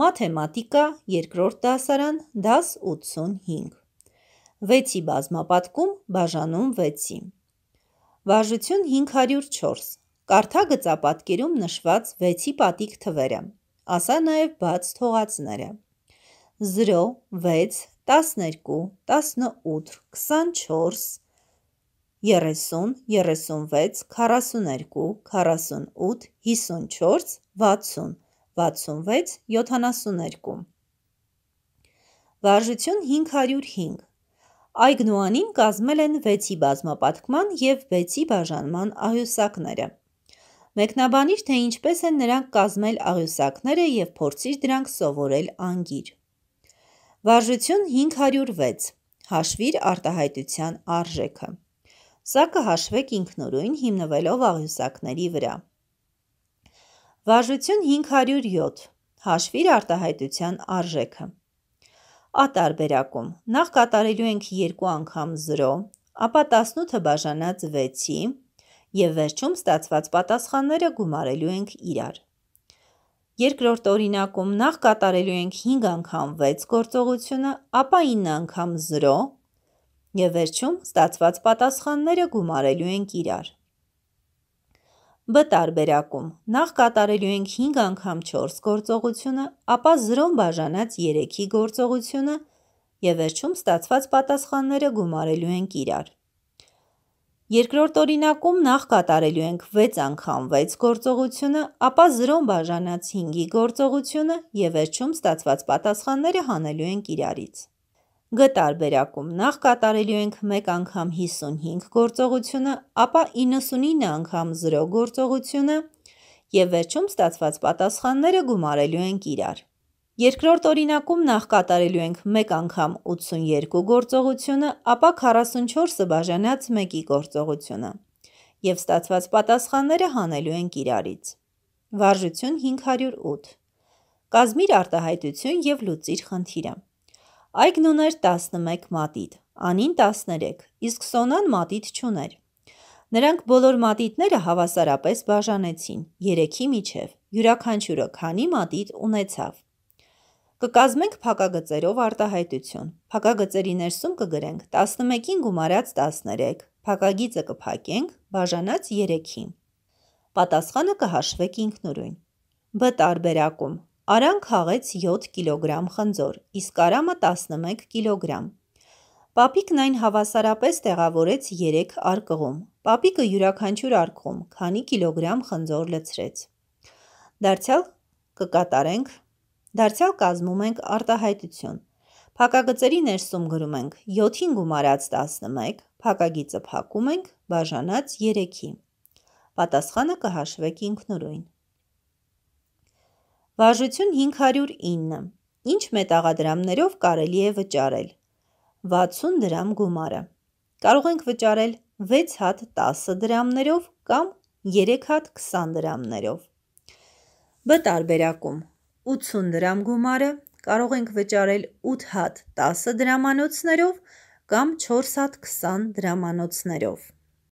Մաթեմատիկա, երկրորդ դասարան, դաս 85։ Վեցի բազմապատկում, բաժանում վեցի։ Վարժություն 504։ Կարթա գծապատկերում նշված վեցի պատիկ թվերը, ասա նաև բաց թողացները։ 0, 6, 12, 18, 24, 30, 36, 42, 48, 54, 60, 66-72 Վարժություն 505 Այգն ու անին կազմել են 6-ի բազմապատկման և 6-ի բաժանման աղյուսակները։ Մեկնաբանիր, թե ինչպես են նրանք կազմել աղյուսակները և փորձիր դրանք սովորել անգիր։ Վարժություն 506 Հաշվիր արտահայտության արժեքը։ Սա կհաշվեք ինքնուրույն հիմնվելով աղյուսակների վրա։ Վարժություն 507 հաշվիր արտահայտության արժեքը։ Ատարբերակում նախ կատարելու ենք երկու անգամ 0, ապա 18-ը բաժանած 6-ի և վերջում ստացված պատասխանները գումարելու ենք իրար։ Երկրորդ օրինակում նախ կատարելու ենք 5 անգամ 6 գործողությունը, ապա 9 անգամ 0 և վերջում ստացված պատասխանները գումարելու ենք իրար։ Բ տարբերակում նախ կատարելու ենք 5 անգամ 4 գործողությունը, ապա 0 բաժանած 3-ի գործողությունը և վերջում ստացված պատասխանները գումարելու ենք իրար։ Երկրորդ օրինակում նախ կատարելու ենք 6 անգամ 6 գործողությունը, ապա 0 բաժանած 5-ի գործողությունը և վերջում ստացված պատասխանները հանելու ենք իրարից։ Գ տարբերակում նախ կատարելու ենք 1 անգամ 55 գործողությունը, ապա 99 անգամ 0 գործողությունը և վերջում ստացված պատասխանները գումարելու ենք իրար։ Երկրորդ օրինակում նախ կատարելու ենք 1 անգամ 82 գործողությունը, ապա 44-ը բաժանած 1-ի գործողությունը և ստացված պատասխանները հանելու ենք իրարից։ Վարժություն 508 Կազմիր արտահայտություն և լուծիր խնդիրը։ Այգն ուներ 11 մատիտ, Անին 13, իսկ Սոնան մատիտ չուներ։ Նրանք բոլոր մատիտները հավասարապես բաժանեցին, 3-ի միջև, յուրաքանչյուրը քանի մատիտ ունեցավ։ Կկազմենք փակագծերով արտահայտություն։ Փակագծերի ներսում կգրենք 11-ին գումարած 13, փակագիծը կփակենք բաժանած 3-ին։ Պատասխանը կհաշվեք ինքնուրույն։ Բ տարբերակում Արան քաղեց 7 կիլոգրամ խնձոր, իսկ Արամը 11 կիլոգրամ։ Պապիկն այն հավասարապես տեղավորեց 3 արկղում։ Պապիկը յուրաքանչյուր արկղում քանի կիլոգրամ խնձոր լցրեց։ Դարձյալ կկատարենք Դարձյալ կազմում ենք արտահայտություն։ Փակագծերի ներսում գրում ենք 7-ին գումարած 11, փակագիծը փակում ենք բաժանած 3-ի։ Պատասխանը կհաշվեք ինքնուրույն։ Վարժություն 509։ Ինչ մետաղադրամներով կարելի է վճարել։ 60 դրամ գումարը։ Կարող ենք վճարել 6 հատ 10 դրամներով կամ 3 հատ 20 դրամներով։ Բ տարբերակում 80 դրամ գումարը կարող ենք վճարել 8 հատ 10 դրամանոցներով կամ 4 հատ 20 դրամանոցներով։